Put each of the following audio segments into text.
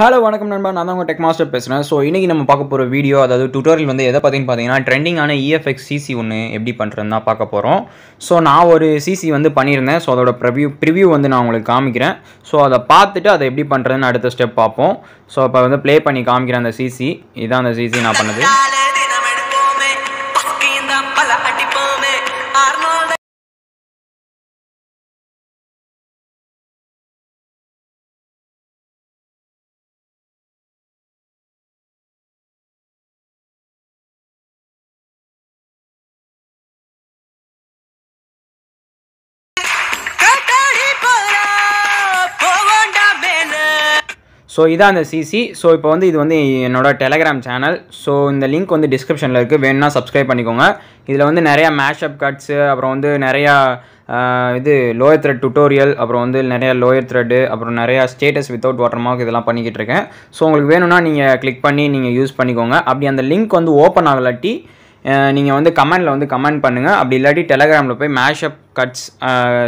hello வணக்கம் நண்பா நான் தான் உங்கள் டெக் மாஸ்டர் பேசுகிறேன் ஸோ இன்றைக்கி நம்ம பார்க்க போகிற வீடியோ அதாவது டுட்டோரியல் வந்து எதை பார்த்தீங்கன்னு பார்த்தீங்கன்னா ட்ரெண்டிங்கான இஎஃப்எக்ஸ் சிசி ஒன்று எப்படி பண்ணுறதுன்னு தான் பார்க்க போகிறோம் ஸோ நான் ஒரு சிசி வந்து பண்ணியிருந்தேன் ஸோ அதோட ப்ரிவியூ ப்ரிவியூ வந்து நான் உங்களுக்கு காமிக்கிறேன் ஸோ அதை பார்த்துட்டு அதை எப்படி பண்ணுறதுன்னு அடுத்த ஸ்டெப் பார்ப்போம் ஸோ அப்போ வந்து ப்ளே பண்ணி காமிக்கிறேன் அந்த சிசி இதான் அந்த சிசி நான் பண்ணது ஸோ இதான் அந்த சிசி ஸோ இப்போ வந்து இது வந்து என்னோடய டெலகிராம் சேனல் ஸோ இந்த லிங்க் வந்து டிஸ்கிரிப்ஷனில் இருக்குது வேணும்னா சப்ஸ்கிரைப் பண்ணிக்கோங்க இதில் வந்து நிறையா மேஷப் கட்ஸு அப்புறம் வந்து நிறையா இது லோயர் த்ரெட் டுட்டோரியல் அப்புறம் வந்து நிறையா லோயர் த்ரெட்டு அப்புறம் நிறையா ஸ்டேட்டஸ் வித்தவுட் வாட்டர் மார்க் இதெல்லாம் பண்ணிக்கிட்டு இருக்கேன் ஸோ உங்களுக்கு வேணும்னா நீங்கள் கிளிக் பண்ணி நீங்கள் யூஸ் பண்ணிக்கோங்க அப்படி அந்த லிங்க் வந்து ஓப்பன் ஆகலாட்டி நீங்கள் வந்து கமெண்டில் வந்து கமெண்ட் பண்ணுங்கள் அப்படி இல்லாட்டி டெலகிராமில் போய் mashup cuts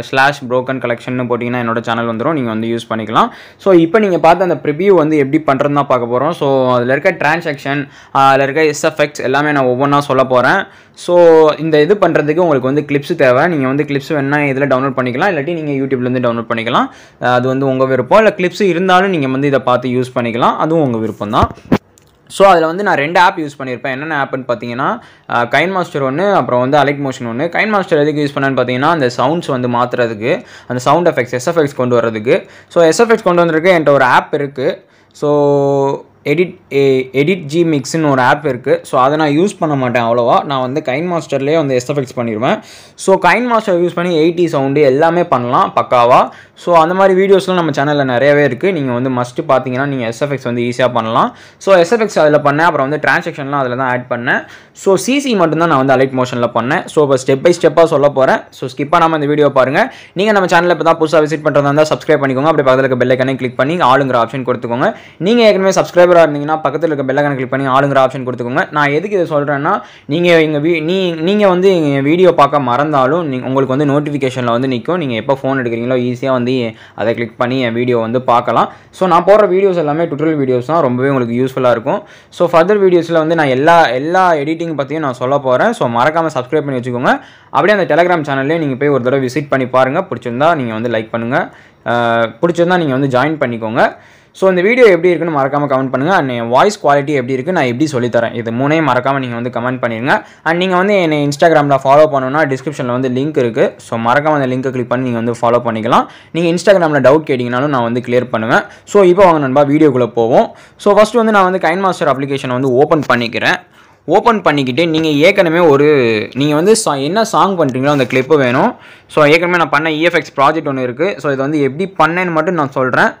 slash broken collection போட்டிங்கன்னா என்னோட சேனல் வந்துடும் நீங்கள் வந்து யூஸ் பண்ணிக்கலாம் ஸோ இப்போ நீங்கள் பார்த்து அந்த ப்ரிவியூ வந்து எப்படி பண்ணுறது தான் பார்க்க போகிறோம் ஸோ அதில் இருக்க டிரான்சாக்ஷன் அதில் இருக்க எஸ்எஃபெக்ட்ஸ் எல்லாமே நான் ஒவ்வொன்றா சொல்ல போகிறேன் ஸோ இந்த இது பண்ணுறதுக்கு உங்களுக்கு வந்து கிளிப்ஸ் தேவை நீங்கள் வந்து கிளிப்ஸ் வேணால் இதில் டவுன்லோட் பண்ணிக்கலாம் இல்லாட்டி நீங்கள் யூடியூப்லேருந்து டவுன்லோட் பண்ணிக்கலாம் அது வந்து உங்கள் விருப்பம் இல்லை கிளிப்ஸ் இருந்தாலும் நீங்கள் வந்து இதை பார்த்து யூஸ் பண்ணிக்கலாம் அதுவும் உங்கள் விருப்பம் தான் ஸோ அதில் வந்து நான் ரெண்டு ஆப் யூஸ் பண்ணியிருப்பேன் என்னென்ன ஆப்னு பார்த்தீங்கன்னா கைன் மாஸ்டர் ஒன்று அப்புறம் வந்து அலைக் மோஷன் ஒன்று கைன் மாஸ்டர் எதுக்கு யூஸ் பண்ணேன்னு பார்த்தீங்கன்னா அந்த சவுண்ட்ஸ் வந்து மாற்றுறதுக்கு அந்த சவுண்ட் எஃபெக்ட்ஸ் எஸ்எஃப்எக்ஸ் கொண்டு வரதுக்கு ஸோ எஸ்எஃப்எக்ஸ் கொண்டு வந்திருக்கு என்கிட்ட ஒரு ஆப் இருக்குது ஸோ எடிட் எடிட் ஜி மிக்ஸ்னு ஒரு ஆப் இருக்குது ஸோ அதை நான் யூஸ் பண்ண மாட்டேன் அவ்வளோவா நான் வந்து கைன் மாஸ்டர்லேயே வந்து எஸ்எஃபெக்ட்ஸ் பண்ணிடுவேன் ஸோ கைன் மாஸ்டர் யூஸ் பண்ணி எயிட்டி சவுண்டு எல்லாமே பண்ணலாம் பக்காவாக ஸோ அந்த மாதிரி வீடியோஸ்லாம் நம்ம சேனலில் நிறையவே இருக்குது நீங்கள் வந்து மஸ்ட்டு பார்த்தீங்கன்னா நீங்கள் எஸ்எஃப்எக்ஸ் வந்து ஈஸியாக பண்ணலாம் ஸோ எஸ்எஃப்எக்ஸ் அதில் பண்ணேன் அப்புறம் வந்து டிரான்சாக்ஷன்லாம் அதில் தான் ஆட் பண்ணேன் ஸோ சிசி மட்டும்தான் நான் வந்து அலைட் மோஷனில் பண்ணேன் ஸோ இப்போ ஸ்டெப் பை ஸ்டெப்பாக சொல்ல போகிறேன் ஸோ ஸ்கிப் பண்ணாமல் இந்த வீடியோ பாருங்கள் நீங்கள் நம்ம சேனலில் இப்போ தான் புதுசாக விசிட் பண்ணுறதா இருந்தால் சப்ஸ்கிரைப் பண்ணிக்கோங்க அப்படி பக்கத்தில் இருக்க பெல்லைக்கனே கிளிக் பண்ணி ஆளுங்கிற ஆப்ஷன் கொடுத்துக்கோங்க நீங்கள் ஏற்கனவே சப்ஸ்கிரைப் சப்ஸ்கிரைபராக இருந்தீங்கன்னா பக்கத்தில் இருக்க பெல்லைக்கான கிளிக் பண்ணி ஆளுங்கிற ஆப்ஷன் கொடுத்துக்கோங்க நான் எதுக்கு இதை சொல்கிறேன்னா நீங்கள் எங்கள் வீ நீ நீங்கள் வந்து எங்கள் வீடியோ பார்க்க மறந்தாலும் நீங்கள் உங்களுக்கு வந்து நோட்டிஃபிகேஷனில் வந்து நிற்கும் நீங்கள் எப்போ ஃபோன் எடுக்கிறீங்களோ ஈஸியாக வந்து அதை கிளிக் பண்ணி என் வீடியோ வந்து பார்க்கலாம் ஸோ நான் போடுற வீடியோஸ் எல்லாமே டுட்டோரியல் வீடியோஸ் தான் ரொம்பவே உங்களுக்கு யூஸ்ஃபுல்லாக இருக்கும் ஸோ ஃபர்தர் வீடியோஸில் வந்து நான் எல்லா எல்லா எடிட்டிங் பற்றியும் நான் சொல்ல போகிறேன் ஸோ மறக்காமல் சப்ஸ்கிரைப் பண்ணி வச்சுக்கோங்க அப்படியே அந்த டெலிகிராம் சேனல்லே நீங்கள் போய் ஒரு தடவை விசிட் பண்ணி பாருங்கள் பிடிச்சிருந்தா நீங்கள் வந்து லைக் பண்ணுங்கள் பிடிச்சிருந்தா நீங்கள் வந்து ஜாயின் பண்ணிக்கோங்க ஸோ இந்த வீடியோ எப்படி இருக்குன்னு மறக்காமல் கமெண்ட் பண்ணுங்கள் அண்ட் என் வாய்ஸ் குவாலிட்டி எப்படி இருக்குது நான் எப்படி சொல்லித்தரேன் இது மூணையும் மறக்காமல் நீங்கள் வந்து கமெண்ட் பண்ணிடுங்க அண்ட் நீங்கள் வந்து என்னை இன்ஸ்டாகிராமில் ஃபாலோ பண்ணணும்னா டிஸ்கிரிப்ஷனில் வந்து லிங்க் இருக்குது ஸோ மறக்காமல் அந்த லிங்க்கை கிளிக் பண்ணி நீங்கள் வந்து ஃபாலோ பண்ணிக்கலாம் நீங்கள் இன்ஸ்டாகிராமில் டவுட் கேட்டிங்கனாலும் நான் வந்து கிளியர் பண்ணுவேன் ஸோ இப்போ வாங்க நண்பா வீடியோக்குள்ளே போவோம் ஸோ ஃபஸ்ட்டு வந்து நான் வந்து கைன் மாஸ்டர் அப்ளிகேஷனை வந்து ஓப்பன் பண்ணிக்கிறேன் ஓப்பன் பண்ணிக்கிட்டு நீங்கள் ஏற்கனவே ஒரு நீங்கள் வந்து சா என்ன சாங் பண்ணுறீங்களோ அந்த கிளிப்பு வேணும் ஸோ ஏற்கனவே நான் பண்ண இஎஃப்எக்ஸ் e ப்ராஜெக்ட் ஒன்று இருக்குது ஸோ இதை வந்து எப்படி பண்ணேன்னு மட்டும் நான் சொல்கிறேன்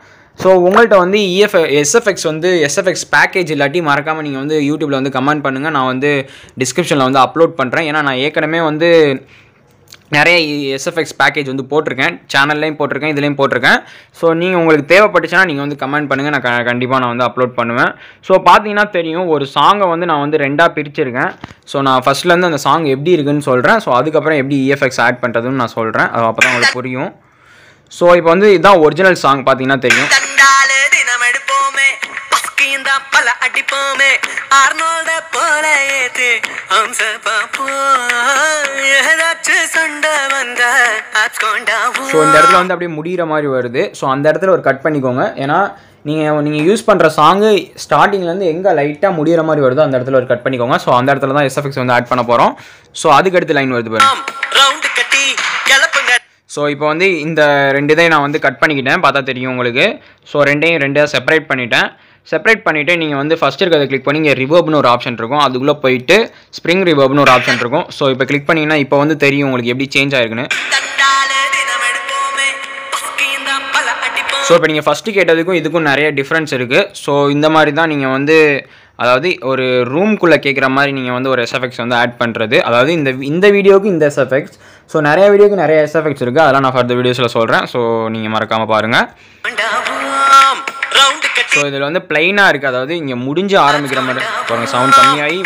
ஸோ உங்கள்கிட்ட வந்து இஎஃப் e எஸ்எஃப்எக்ஸ் வந்து எஸ்எஃப்எக்ஸ் பேக்கேஜ் இல்லாட்டி மறக்காமல் நீங்கள் வந்து யூடியூப்பில் வந்து கமெண்ட் பண்ணுங்கள் நான் வந்து டிஸ்கிரிப்ஷனில் வந்து அப்லோட் பண்ணுறேன் ஏன்னா நான் ஏற்கனவே வந்து நிறைய எஸ்எஃப்எக்ஸ் பேக்கேஜ் வந்து போட்டிருக்கேன் சேனல்லையும் போட்டிருக்கேன் இதுலேயும் போட்டிருக்கேன் ஸோ நீங்கள் உங்களுக்கு தேவைப்பட்டுச்சுன்னா நீங்கள் வந்து கமெண்ட் பண்ணுங்கள் நான் கண்டிப்பாக நான் வந்து அப்லோட் பண்ணுவேன் ஸோ பார்த்தீங்கன்னா தெரியும் ஒரு சாங்கை வந்து நான் வந்து ரெண்டாக பிரிச்சிருக்கேன் ஸோ நான் ஃபஸ்ட்லேருந்து அந்த சாங் எப்படி இருக்குன்னு சொல்கிறேன் ஸோ அதுக்கப்புறம் எப்படி இஎஃப்எக்ஸ் e ஆட் பண்ணுறதுன்னு நான் சொல்கிறேன் அப்போ தான் உங்களுக்கு புரியும் ஸோ இப்போ வந்து இதுதான் ஒரிஜினல் சாங் பார்த்தீங்கன்னா தெரியும் ஸோ இந்த இடத்துல வந்து அப்படியே முடிகிற மாதிரி வருது ஸோ அந்த இடத்துல ஒரு கட் பண்ணிக்கோங்க ஏன்னா நீங்கள் நீங்கள் யூஸ் பண்ணுற சாங்கு ஸ்டார்டிங்லேருந்து எங்கே லைட்டாக முடிகிற மாதிரி வருதோ அந்த இடத்துல ஒரு கட் பண்ணிக்கோங்க ஸோ அந்த இடத்துல தான் எஸ்எஃப்எக்ஸ் வந்து ஆட் பண்ண போகிறோம் ஸோ அதுக்கடுத்து லைன் வருது பாருங்க ஸோ இப்போ வந்து இந்த ரெண்டு நான் வந்து கட் பண்ணிக்கிட்டேன் பார்த்தா தெரியும் உங்களுக்கு ஸோ ரெண்டையும் ரெண்டாக செப்பரேட் பண்ணிட்டேன் செப்பரேட் பண்ணிவிட்டு நீங்கள் வந்து ஃபஸ்ட்டு இருக்கிறத கிளிக் பண்ணி இங்கே ரிவர்ப்னு ஒரு ஆப்ஷன் இருக்கும் அதுக்குள்ளே போயிட்டு ஸ்ப்ரிங் ரிவர்ப்னு ஒரு ஆப்ஷன் இருக்கும் ஸோ இப்போ கிளிக் பண்ணிங்கன்னா இப்போ வந்து தெரியும் உங்களுக்கு எப்படி சேஞ்ச் ஆயிருக்குன்னு ஸோ இப்போ நீங்கள் ஃபஸ்ட்டு கேட்டதுக்கும் இதுக்கும் நிறைய டிஃப்ரென்ஸ் இருக்குது ஸோ இந்த மாதிரி தான் நீங்கள் வந்து அதாவது ஒரு ரூம்குள்ளே கேட்குற மாதிரி நீங்கள் வந்து ஒரு எஸ்எஃபெக்ட்ஸ் வந்து ஆட் பண்ணுறது அதாவது இந்த இந்த வீடியோக்கு இந்த எஸ்எஃபெக்ட்ஸ் ஸோ நிறைய வீடியோக்கு நிறைய எஸ்எஃபெக்ட்ஸ் இருக்குது அதெல்லாம் நான் ஃபர்தர் வீடியோஸில் சொல்கிறேன் ஸோ நீங்கள் மறக்காமல் பாருங்கள் ஸோ இதில் வந்து பிளைனாக இருக்குது அதாவது இங்கே முடிஞ்சு ஆரம்பிக்கிற மாதிரி பாருங்கள் சவுண்ட் கம்மியாகி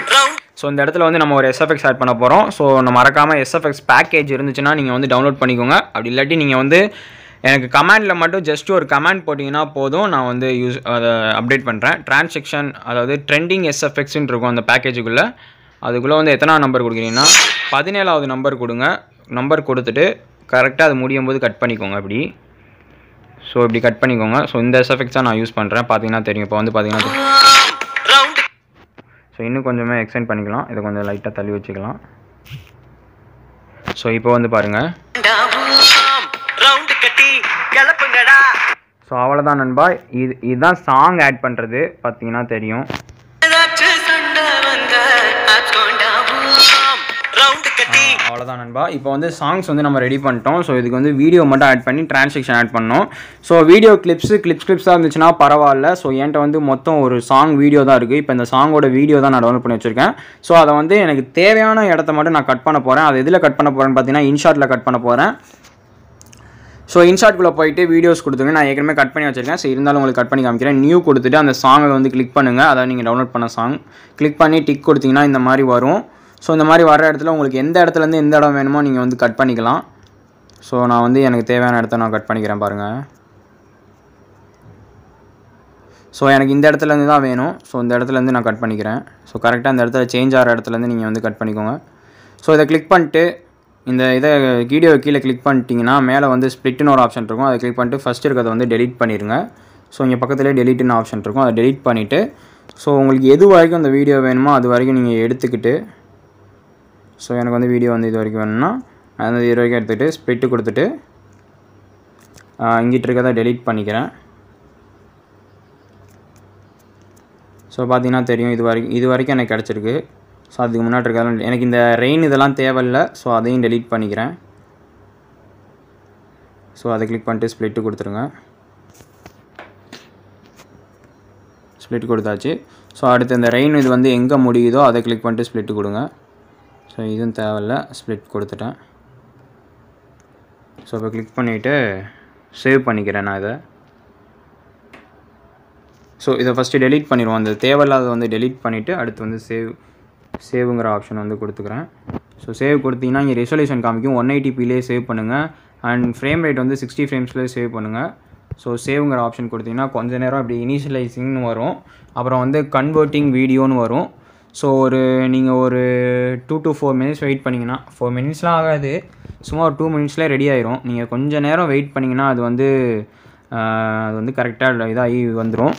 ஸோ இந்த இடத்துல வந்து நம்ம ஒரு எஸ்எஃப்எக்ஸ் ஆட் பண்ண போகிறோம் ஸோ நம்ம மறக்காமல் எஸ்எஃப்எக்ஸ் பேக்கேஜ் இருந்துச்சுன்னா நீங்கள் வந்து டவுன்லோட் பண்ணிக்கோங்க அப்படி இல்லாட்டி நீங்கள் வந்து எனக்கு கமாண்டில் மட்டும் ஜஸ்ட் ஒரு கமெண்ட் போட்டிங்கன்னா போதும் நான் வந்து யூஸ் அதை அப்டேட் பண்ணுறேன் டிரான்செக்ஷன் அதாவது ட்ரெண்டிங் எஸ்எஃப்எக்ஸ்ன்னு இருக்கும் அந்த பேக்கேஜுக்குள்ளே அதுக்குள்ளே வந்து எத்தனாவது நம்பர் கொடுக்குறீங்கன்னா பதினேழாவது நம்பர் கொடுங்க நம்பர் கொடுத்துட்டு கரெக்டாக அது முடியும் போது கட் பண்ணிக்கோங்க இப்படி ஸோ இப்படி கட் பண்ணிக்கோங்க ஸோ இந்த எஸ் எஃபெக்ட்ஸாக நான் யூஸ் பண்ணுறேன் பார்த்தீங்கன்னா தெரியும் இப்போ வந்து பார்த்தீங்கன்னா ஸோ இன்னும் கொஞ்சமே எக்ஸ்டெண்ட் பண்ணிக்கலாம் இதை கொஞ்சம் லைட்டாக தள்ளி வச்சுக்கலாம் ஸோ இப்போ வந்து பாருங்கள் கிளப்புங்கடா ஸோ அவ்வளோதான் நண்பா இது இதுதான் சாங் ஆட் பண்ணுறது பார்த்தீங்கன்னா தெரியும் அவ்வளோதான் நண்பா இப்போ வந்து சாங்ஸ் வந்து நம்ம ரெடி பண்ணிட்டோம் ஸோ இதுக்கு வந்து வீடியோ மட்டும் ஆட் பண்ணி டிரான்சாக்ஷன் ஆட் பண்ணோம் ஸோ வீடியோ கிளிப்ஸ் கிளிப்ஸ் கிளிப்ஸாக இருந்துச்சுன்னா பரவாயில்ல ஸோ என்கிட்ட வந்து மொத்தம் ஒரு சாங் வீடியோ தான் இருக்குது இப்போ இந்த சாங்கோட வீடியோ தான் நான் டவுன்லோட் பண்ணி வச்சிருக்கேன் ஸோ அதை வந்து எனக்கு தேவையான இடத்த மட்டும் நான் கட் பண்ண போகிறேன் அதை எதில் கட் பண்ண போகிறேன்னு பார்த்தீங்கன்னா இன்ஷாட்டில் கட் பண்ண போகிறேன் ஸோ குள்ளே போயிட்டு வீடியோஸ் கொடுத்துருங்க நான் ஏற்கனவே கட் பண்ணி வச்சிருக்கேன் ஸோ இருந்தாலும் உங்களுக்கு கட் பண்ணி காமிக்கிறேன் நியூ கொடுத்துட்டு அந்த சாங்கை வந்து கிளிக் பண்ணுங்கள் அதை நீங்கள் டவுன்லோட் பண்ண சாங் கிளிக் பண்ணி டிக் கொடுத்தீங்கன்னா இந்த மாதிரி வரும் ஸோ இந்த மாதிரி வர இடத்துல உங்களுக்கு எந்த இடத்துலேருந்து எந்த இடம் வேணுமோ நீங்கள் வந்து கட் பண்ணிக்கலாம் ஸோ நான் வந்து எனக்கு தேவையான இடத்த நான் கட் பண்ணிக்கிறேன் பாருங்கள் ஸோ எனக்கு இந்த இடத்துலேருந்து தான் வேணும் ஸோ இந்த இடத்துலேருந்து நான் கட் பண்ணிக்கிறேன் ஸோ கரெக்டாக அந்த இடத்துல சேஞ்ச் ஆகிற இடத்துலேருந்து நீங்கள் வந்து கட் பண்ணிக்கோங்க ஸோ இதை கிளிக் பண்ணிட்டு இந்த இதை வீடியோ கீழே கிளிக் பண்ணிட்டீங்கன்னா மேலே வந்து ஸ்ப்ளிட்னு ஒரு ஆப்ஷன் இருக்கும் அதை கிளிக் பண்ணிட்டு ஃபஸ்ட் இருக்கிறத வந்து டெலிட் பண்ணிடுங்க ஸோ இங்கே பக்கத்துலேயே டெலிட்னு ஆப்ஷன் இருக்கும் அதை டெலிட் பண்ணிவிட்டு ஸோ உங்களுக்கு எது வரைக்கும் அந்த வீடியோ வேணுமோ அது வரைக்கும் நீங்கள் எடுத்துக்கிட்டு ஸோ எனக்கு வந்து வீடியோ வந்து இது வரைக்கும் வேணும்னா அது இது வரைக்கும் எடுத்துகிட்டு ஸ்ப்ளிட்டு கொடுத்துட்டு இங்கிட்டு இருக்கதை டெலிட் பண்ணிக்கிறேன் ஸோ பார்த்தீங்கன்னா தெரியும் இது வரைக்கும் இது வரைக்கும் எனக்கு கிடச்சிருக்கு ஸோ அதுக்கு முன்னாடி இருக்கலாம் எனக்கு இந்த ரெயின் இதெல்லாம் தேவையில்லை ஸோ அதையும் டெலீட் பண்ணிக்கிறேன் ஸோ அதை கிளிக் பண்ணிட்டு ஸ்ப்ளிட் கொடுத்துருங்க ஸ்ப்ளிட் கொடுத்தாச்சு ஸோ அடுத்து இந்த ரெயின் இது வந்து எங்கே முடியுதோ அதை கிளிக் பண்ணிட்டு ஸ்ப்ளிட் கொடுங்க ஸோ இதுவும் தேவையில்ல ஸ்ப்ளிட் கொடுத்துட்டேன் ஸோ இப்போ கிளிக் பண்ணிவிட்டு சேவ் பண்ணிக்கிறேன் நான் இதை ஸோ இதை ஃபஸ்ட்டு டெலிட் பண்ணிடுவோம் அந்த தேவையில்லாத வந்து டெலிட் பண்ணிவிட்டு அடுத்து வந்து சேவ் சேவுங்கிற ஆப்ஷன் வந்து கொடுத்துக்கிறேன் ஸோ சேவ் கொடுத்தீங்கன்னா இங்கே ரெசல்யூஷன் காமிக்கும் ஒன் எயிட்டிபிலே சேவ் பண்ணுங்கள் அண்ட் ஃப்ரேம் ரேட் வந்து சிக்ஸ்டி ஃப்ரேம்ஸ்லேயே சேவ் பண்ணுங்கள் ஸோ சேவுங்கிற ஆப்ஷன் கொடுத்தீங்கன்னா கொஞ்ச நேரம் இப்படி இனிஷியலைசிங்னு வரும் அப்புறம் வந்து கன்வெர்ட்டிங் வீடியோன்னு வரும் ஸோ ஒரு நீங்கள் ஒரு two to four minutes wait பண்ணிங்கன்னா ஃபோர் மினிட்ஸ்லாம் ஆகாது சும்மா ஒரு டூ மினிட்ஸ்லேயே ரெடி ஆயிரும் நீங்கள் கொஞ்சம் நேரம் வெயிட் பண்ணிங்கன்னா அது வந்து அது வந்து கரெக்டாக இதாகி வந்துடும்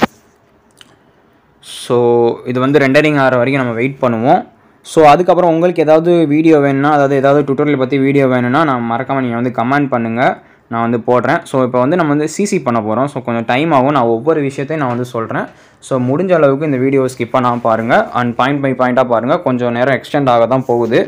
ஸோ இது வந்து ரெண்டரிங் ஆகிற வரைக்கும் நம்ம வெயிட் பண்ணுவோம் ஸோ அதுக்கப்புறம் உங்களுக்கு ஏதாவது வீடியோ வேணும்னா அதாவது ஏதாவது டுட்டோரியல் பற்றி வீடியோ வேணும்னா நான் மறக்காமல் நீங்கள் வந்து கமெண்ட் பண்ணுங்கள் நான் வந்து போடுறேன் ஸோ இப்போ வந்து நம்ம வந்து சிசி பண்ண போகிறோம் ஸோ கொஞ்சம் டைம் ஆகும் நான் ஒவ்வொரு விஷயத்தையும் நான் வந்து சொல்கிறேன் ஸோ முடிஞ்ச அளவுக்கு இந்த வீடியோ ஸ்கிப் பண்ணாமல் பாருங்கள் அண்ட் பாயிண்ட் பை பாயிண்ட்டாக பாருங்கள் கொஞ்சம் நேரம் எக்ஸ்டெண்ட் ஆக தான் போகுது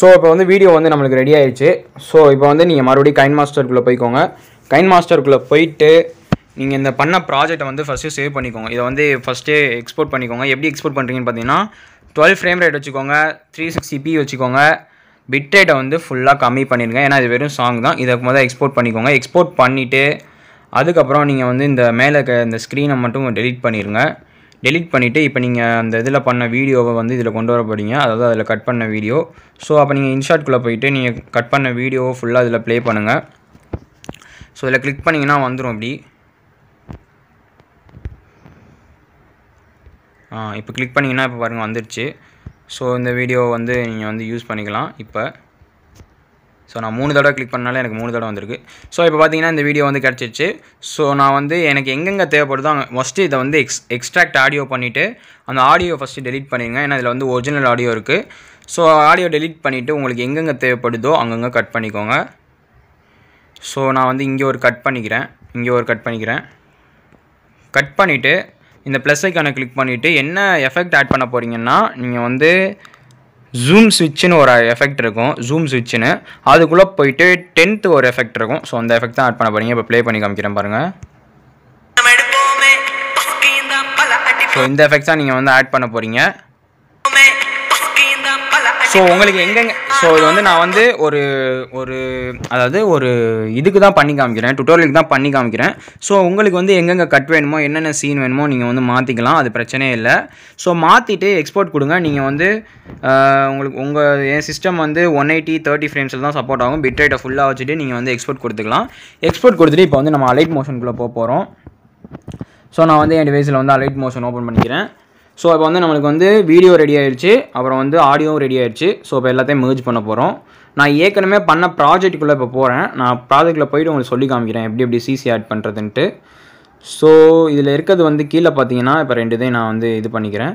ஸோ இப்போ வந்து வீடியோ வந்து நம்மளுக்கு ரெடி ஆயிடுச்சு ஸோ இப்போ வந்து நீங்கள் மறுபடியும் கைன் மாஸ்டருக்குள்ளே போய்க்கோங்க கைன் மாஸ்டருக்குள்ளே போயிட்டு நீங்கள் இந்த பண்ண ப்ராஜெக்ட்டை வந்து ஃபஸ்ட்டு சேவ் பண்ணிக்கோங்க இதை வந்து ஃபஸ்ட்டே எக்ஸ்போர்ட் பண்ணிக்கோங்க எப்படி எக்ஸ்போர்ட் பண்ணுறீங்கன்னு பார்த்தீங்கன்னா டுவெல் ஃப்ரேம் ரேட் வச்சுக்கோங்க த்ரீ சிக்ஸ் சிபி வச்சுக்கோங்க பிட்ரேட்டை வந்து ஃபுல்லாக கம்மி பண்ணிடுங்க ஏன்னா இது வெறும் சாங் தான் இதை முதல் எக்ஸ்போர்ட் பண்ணிக்கோங்க எக்ஸ்போர்ட் பண்ணிவிட்டு அதுக்கப்புறம் நீங்கள் வந்து இந்த மேலே இருக்க இந்த ஸ்க்ரீனை மட்டும் டெலிட் பண்ணிடுங்க டெலிட் பண்ணிவிட்டு இப்போ நீங்கள் அந்த இதில் பண்ண வீடியோவை வந்து இதில் கொண்டு வர போகிறீங்க அதாவது அதில் கட் பண்ண வீடியோ ஸோ அப்போ நீங்கள் இன்ஷாட்குள்ளே போயிட்டு நீங்கள் கட் பண்ண வீடியோவை ஃபுல்லாக இதில் ப்ளே பண்ணுங்கள் ஸோ இதில் கிளிக் பண்ணிங்கன்னா வந்துடும் அப்படி இப்போ கிளிக் பண்ணிங்கன்னா இப்போ பாருங்கள் வந்துடுச்சு ஸோ இந்த வீடியோ வந்து நீங்கள் வந்து யூஸ் பண்ணிக்கலாம் இப்போ ஸோ நான் மூணு தடவை கிளிக் பண்ணாலே எனக்கு மூணு தடவை வந்திருக்கு ஸோ இப்போ பார்த்தீங்கன்னா இந்த வீடியோ வந்து கிடச்சிச்சு ஸோ நான் வந்து எனக்கு எங்கெங்கே தேவைப்படுதோ ஃபஸ்ட்டு இதை வந்து எக்ஸ் எக்ஸ்ட்ராக்ட் ஆடியோ பண்ணிவிட்டு அந்த ஆடியோ ஃபஸ்ட்டு டெலிட் பண்ணிடுங்க ஏன்னா இதில் வந்து ஒரிஜினல் ஆடியோ இருக்குது ஸோ ஆடியோ டெலிட் பண்ணிவிட்டு உங்களுக்கு எங்கெங்கே தேவைப்படுதோ அங்கங்கே கட் பண்ணிக்கோங்க ஸோ நான் வந்து இங்கே ஒரு கட் பண்ணிக்கிறேன் இங்கே ஒரு கட் பண்ணிக்கிறேன் கட் பண்ணிவிட்டு இந்த ப்ளஸ் ஐக்கானை கிளிக் பண்ணிவிட்டு என்ன எஃபெக்ட் ஆட் பண்ண போகிறீங்கன்னா நீங்கள் வந்து ஜூம் சுவிட்சுன்னு ஒரு எஃபெக்ட் இருக்கும் ஜூம் சுவிட்சுன்னு அதுக்குள்ளே போயிட்டு டென்த்து ஒரு எஃபெக்ட் இருக்கும் ஸோ அந்த எஃபெக்ட் தான் ஆட் பண்ண போகிறீங்க இப்போ ப்ளே பண்ணி காமிக்கிறேன் பாருங்கள் ஸோ இந்த எஃபெக்ட் தான் நீங்கள் வந்து ஆட் பண்ண போகிறீங்க ஸோ உங்களுக்கு எங்கெங்க ஸோ இது வந்து நான் வந்து ஒரு ஒரு அதாவது ஒரு இதுக்கு தான் பண்ணி காமிக்கிறேன் டுட்டோரியலுக்கு தான் பண்ணி காமிக்கிறேன் ஸோ உங்களுக்கு வந்து எங்கெங்கே கட் வேணுமோ என்னென்ன சீன் வேணுமோ நீங்கள் வந்து மாற்றிக்கலாம் அது பிரச்சனையே இல்லை ஸோ மாற்றிட்டு எக்ஸ்போர்ட் கொடுங்க நீங்கள் வந்து உங்களுக்கு உங்கள் என் சிஸ்டம் வந்து ஒன் எயிட்டி தேர்ட்டி ஃப்ரேம்ஸில் தான் சப்போர்ட் ஆகும் பிட் ரேட்டை ஃபுல்லாக வச்சுட்டு நீங்கள் வந்து எக்ஸ்போர்ட் கொடுத்துக்கலாம் எக்ஸ்போர்ட் கொடுத்துட்டு இப்போ வந்து நம்ம அலைட் மோஷனுக்குள்ளே போக போகிறோம் ஸோ நான் வந்து என் டிவைஸில் வந்து அலைட் மோஷன் ஓப்பன் பண்ணிக்கிறேன் ஸோ இப்போ வந்து நம்மளுக்கு வந்து வீடியோ ரெடி ஆகிடுச்சு அப்புறம் வந்து ஆடியோவும் ரெடி ஆகிடுச்சு ஸோ இப்போ எல்லாத்தையும் மேஜ் பண்ண போகிறோம் நான் ஏற்கனவே பண்ண ப்ராஜெக்ட்டுக்குள்ளே இப்போ போகிறேன் நான் ப்ராஜெக்ட்டில் போயிட்டு உங்களுக்கு சொல்லி காமிக்கிறேன் எப்படி எப்படி சிசி ஆட் பண்ணுறதுன்ட்டு ஸோ இதில் இருக்கிறது வந்து கீழே பார்த்தீங்கன்னா இப்போ ரெண்டு இதையும் நான் வந்து இது பண்ணிக்கிறேன்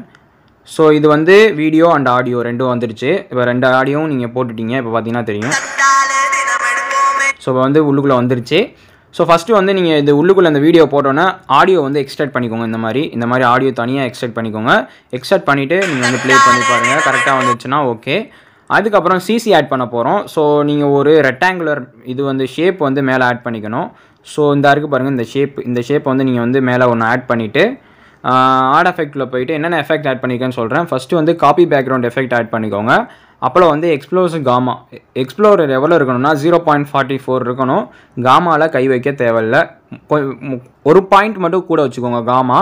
ஸோ இது வந்து வீடியோ அண்ட் ஆடியோ ரெண்டும் வந்துடுச்சு இப்போ ரெண்டு ஆடியோவும் நீங்கள் போட்டுட்டீங்க இப்போ பார்த்தீங்கன்னா தெரியும் ஸோ இப்போ வந்து உள்ளுக்குள்ளே வந்துருச்சு ஸோ ஃபஸ்ட்டு வந்து நீங்கள் இது உள்ளுக்குள்ளே அந்த வீடியோ போட்டோன்னே ஆடியோ வந்து எக்ஸ்ட்ராக்ட் பண்ணிக்கோங்க இந்த மாதிரி இந்த மாதிரி ஆடியோ தனியாக எக்ஸ்ட்ராக்ட் பண்ணிக்கோங்க எக்ஸ்ட்ராக்ட் பண்ணிவிட்டு நீங்கள் வந்து ப்ளே பண்ணி பாருங்கள் கரெக்டாக வந்துச்சுன்னா ஓகே அதுக்கப்புறம் சிசி ஆட் பண்ண போகிறோம் ஸோ நீங்கள் ஒரு ரெக்டாங்குலர் இது வந்து ஷேப் வந்து மேலே ஆட் பண்ணிக்கணும் ஸோ இந்த இருக்குது பாருங்கள் இந்த ஷேப் இந்த ஷேப்பை வந்து நீங்கள் வந்து மேலே ஒன்று ஆட் பண்ணிவிட்டு ஆட் எஃபெக்ட்டில் போயிட்டு என்னென்ன எஃபெக்ட் ஆட் பண்ணிக்கன்னு சொல்கிறேன் ஃபஸ்ட்டு வந்து காப்பி பேக்ரவுண்ட் எஃபெக்ட் ஆட் பண்ணிக்கோங்க அப்போலோ வந்து எக்ஸ்ப்ளோஸ் காமா எக்ஸ்ப்ளோரர் எவ்வளோ இருக்கணும்னா ஜீரோ பாயிண்ட் ஃபார்ட்டி ஃபோர் இருக்கணும் காமாவில் கை வைக்க தேவையில்லை ஒரு பாயிண்ட் மட்டும் கூட வச்சுக்கோங்க காமா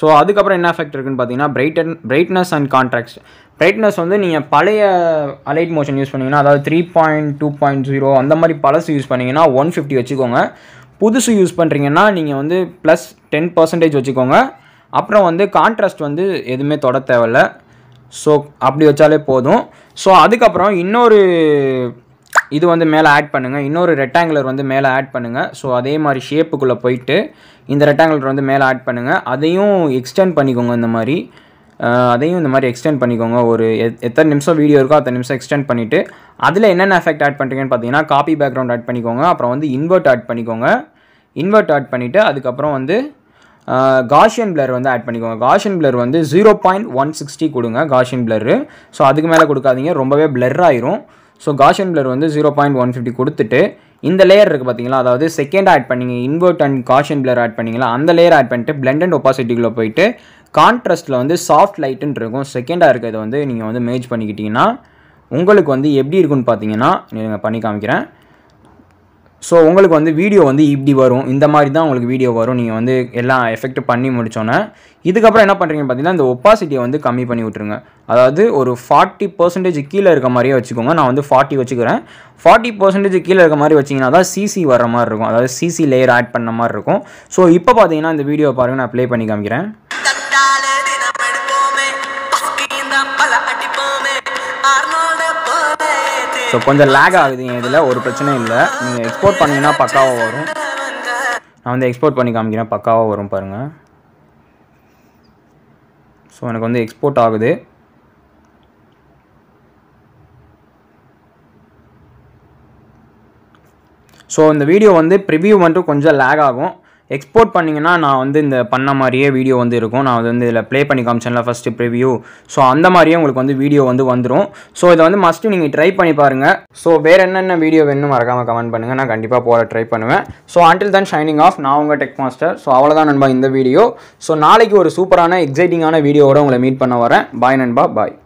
ஸோ அதுக்கப்புறம் என்ன எஃபெக்ட் இருக்குதுன்னு பார்த்தீங்கன்னா brighten brightness and contracts brightness வந்து நீங்கள் பழைய அலைட் மோஷன் யூஸ் பண்ணிங்கன்னா அதாவது three point two point zero அந்த மாதிரி பழசு யூஸ் பண்ணிங்கன்னா ஒன் ஃபிஃப்டி வச்சுக்கோங்க புதுசு யூஸ் பண்ணுறீங்கன்னா நீங்கள் வந்து ப்ளஸ் டென் பர்சன்டேஜ் வச்சுக்கோங்க அப்புறம் வந்து கான்ட்ராஸ்ட் வந்து எதுவுமே தொட தேவையில்லை ஸோ அப்படி வச்சாலே போதும் ஸோ அதுக்கப்புறம் இன்னொரு இது வந்து மேலே ஆட் பண்ணுங்கள் இன்னொரு ரெக்டாங்குலர் வந்து மேலே ஆட் பண்ணுங்கள் ஸோ அதே மாதிரி ஷேப்புக்குள்ளே போயிட்டு இந்த ரெக்டாங்குலர் வந்து மேலே ஆட் பண்ணுங்கள் அதையும் எக்ஸ்டெண்ட் பண்ணிக்கோங்க இந்த மாதிரி அதையும் இந்த மாதிரி எக்ஸ்டெண்ட் பண்ணிக்கோங்க ஒரு எத்தனை நிமிஷம் வீடியோ இருக்கோ அத்தனை நிமிஷம் எக்ஸ்டெண்ட் பண்ணிவிட்டு அதில் என்னென்ன எஃபெக்ட் ஆட் பண்ணுறீங்கன்னு பார்த்தீங்கன்னா காப்பி பேக்ரவுண்ட் ஆட் பண்ணிக்கோங்க அப்புறம் வந்து இன்வெர்ட் ஆட் பண்ணிக்கோங்க இன்வெர்ட் ஆட் பண்ணிவிட்டு அதுக்கப்புறம் வந்து காஷியன் பிளர் வந்து ஆட் பண்ணிக்கோங்க காஷியன் பிளர் வந்து ஜீரோ பாயிண்ட் ஒன் சிக்ஸ்டி கொடுங்க காஷியன் பிளரு ஸோ அதுக்கு மேலே கொடுக்காதீங்க ரொம்பவே பிளர் ஆயிரும் ஸோ காஷியன் பிளர் வந்து ஜீரோ பாயிண்ட் ஒன் ஃபிஃப்டி கொடுத்துட்டு இந்த லேயர் இருக்குது பார்த்தீங்களா அதாவது செகண்ட் ஆட் பண்ணிங்க invert and Gaussian blur add பண்ணிங்களா அந்த லேயர் ஆட் பண்ணிட்டு பிளண்ட் அண்ட் ஒப்பாசிட்டிக்குள்ளே போயிட்டு கான்ட்ராஸ்ட்டில் வந்து சாஃப்ட் லைட்டுன்னு இருக்கும் செகண்டாக இருக்கிறத வந்து நீங்கள் வந்து மேஜ் பண்ணிக்கிட்டிங்கன்னா உங்களுக்கு வந்து எப்படி இருக்குன்னு பார்த்தீங்கன்னா நீங்கள் பண்ணி காமிக்கிறேன் ஸோ உங்களுக்கு வந்து வீடியோ வந்து இப்படி வரும் இந்த மாதிரி தான் உங்களுக்கு வீடியோ வரும் நீங்கள் வந்து எல்லாம் எஃபெக்ட் பண்ணி முடித்தோன்னே இதுக்கப்புறம் என்ன பண்ணுறீங்கன்னு பார்த்தீங்கன்னா இந்த ஒப்பாசிட்டியை வந்து கம்மி பண்ணி விட்ருங்க அதாவது ஒரு ஃபார்ட்டி பர்சன்டேஜ் கீழே இருக்க மாதிரியே வச்சுக்கோங்க நான் வந்து ஃபார்ட்டி வச்சுக்கிறேன் ஃபார்ட்டி பர்சன்டேஜ் கீழே இருக்க மாதிரி வச்சிங்கன்னா தான் சிசி வர மாதிரி இருக்கும் அதாவது சிசி லேயர் ஆட் பண்ண மாதிரி இருக்கும் ஸோ இப்போ பார்த்தீங்கன்னா இந்த வீடியோ பாருங்கள் நான் ப்ளே பண்ணி காமிக்கிறேன் ஸோ கொஞ்சம் லேக் ஆகுது இதில் ஒரு பிரச்சனையும் இல்லை நீங்கள் எக்ஸ்போர்ட் பண்ணிங்கன்னா பக்காவாக வரும் நான் வந்து எக்ஸ்போர்ட் பண்ணி காமிக்கிறேன் பக்காவாக வரும் பாருங்கள் ஸோ எனக்கு வந்து எக்ஸ்போர்ட் ஆகுது ஸோ இந்த வீடியோ வந்து ப்ரிவியூ மட்டும் கொஞ்சம் லேக் ஆகும் எக்ஸ்போர்ட் பண்ணிங்கன்னா நான் வந்து இந்த பண்ண மாதிரியே வீடியோ வந்து இருக்கும் நான் வந்து இதில் ப்ளே பண்ணி காமிச்சேன்ல ஃபஸ்ட்டு ப்ரிவியூ ஸோ அந்த மாதிரியே உங்களுக்கு வந்து வீடியோ வந்து வந்துடும் ஸோ இதை வந்து மஸ்ட்டு நீங்கள் ட்ரை பண்ணி பாருங்கள் ஸோ வேறு என்னென்ன வீடியோ வேணும் மறக்காமல் கமெண்ட் பண்ணுங்கள் நான் கண்டிப்பாக போகிற ட்ரை பண்ணுவேன் so until then shining off நான் உங்கள் டெக் மாஸ்டர் ஸோ அவ்வளோதான் நண்பா இந்த வீடியோ ஸோ நாளைக்கு ஒரு சூப்பரான எக்ஸைட்டிங்கான வீடியோவோட உங்களை மீட் பண்ண வரேன் பாய் நண்பா பாய்